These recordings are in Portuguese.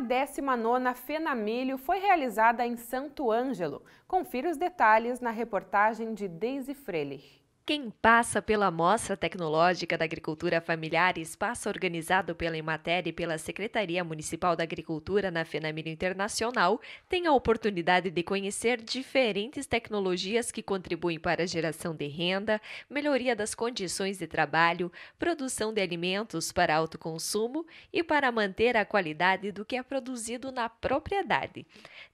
a 19ª FENAMILHO foi realizada em Santo Ângelo. Confira os detalhes na reportagem de Daisy Frelich. Quem passa pela Mostra Tecnológica da Agricultura Familiar, espaço organizado pela Emater e pela Secretaria Municipal da Agricultura na Fenamino Internacional, tem a oportunidade de conhecer diferentes tecnologias que contribuem para a geração de renda, melhoria das condições de trabalho, produção de alimentos para autoconsumo e para manter a qualidade do que é produzido na propriedade.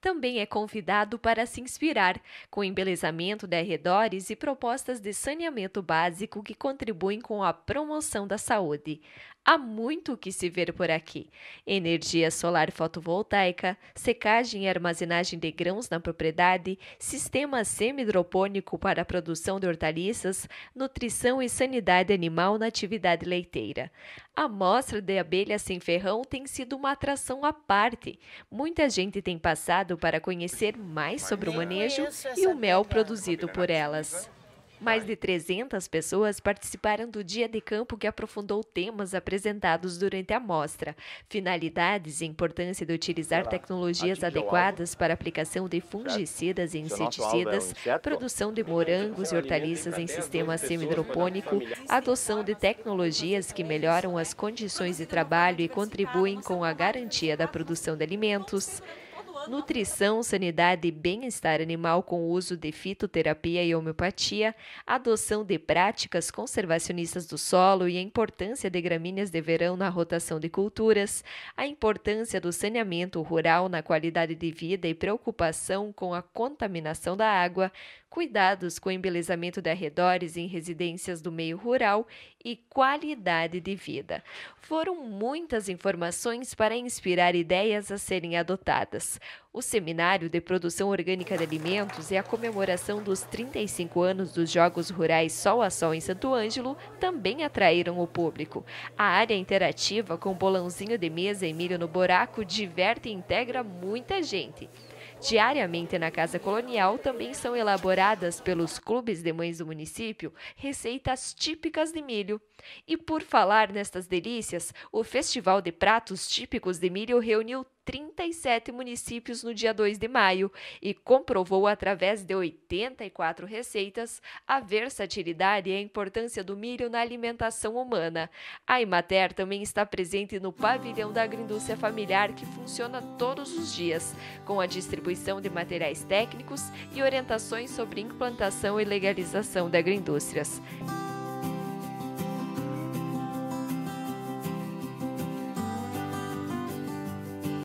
Também é convidado para se inspirar com embelezamento de arredores e propostas de saneamento saneamento básico que contribuem com a promoção da saúde. Há muito o que se ver por aqui: energia solar fotovoltaica, secagem e armazenagem de grãos na propriedade, sistema semi semi-hidropônico para a produção de hortaliças, nutrição e sanidade animal na atividade leiteira. A mostra de abelhas sem ferrão tem sido uma atração à parte. Muita gente tem passado para conhecer mais sobre o manejo e o mel produzido por elas. Mais de 300 pessoas participaram do dia de campo que aprofundou temas apresentados durante a mostra, finalidades e importância de utilizar tecnologias adequadas para aplicação de fungicidas e é inseticidas, produção de morangos e hortaliças em sistema semidropônico, adoção de tecnologias que melhoram as condições de trabalho e contribuem com a garantia da produção de alimentos. Nutrição, sanidade e bem-estar animal com o uso de fitoterapia e homeopatia, adoção de práticas conservacionistas do solo e a importância de gramíneas de verão na rotação de culturas, a importância do saneamento rural na qualidade de vida e preocupação com a contaminação da água, cuidados com o embelezamento de arredores em residências do meio rural e qualidade de vida. Foram muitas informações para inspirar ideias a serem adotadas. O Seminário de Produção Orgânica de Alimentos e é a comemoração dos 35 anos dos Jogos Rurais Sol a Sol em Santo Ângelo também atraíram o público. A área é interativa, com bolãozinho de mesa e milho no buraco, diverte e integra muita gente. Diariamente na Casa Colonial também são elaboradas pelos clubes de mães do município receitas típicas de milho. E por falar nestas delícias, o Festival de Pratos Típicos de Milho reuniu 37 municípios no dia 2 de maio e comprovou através de 84 receitas a versatilidade e a importância do milho na alimentação humana. A Imater também está presente no pavilhão da agroindústria familiar que funciona todos os dias, com a distribuição de materiais técnicos e orientações sobre implantação e legalização de agroindústrias.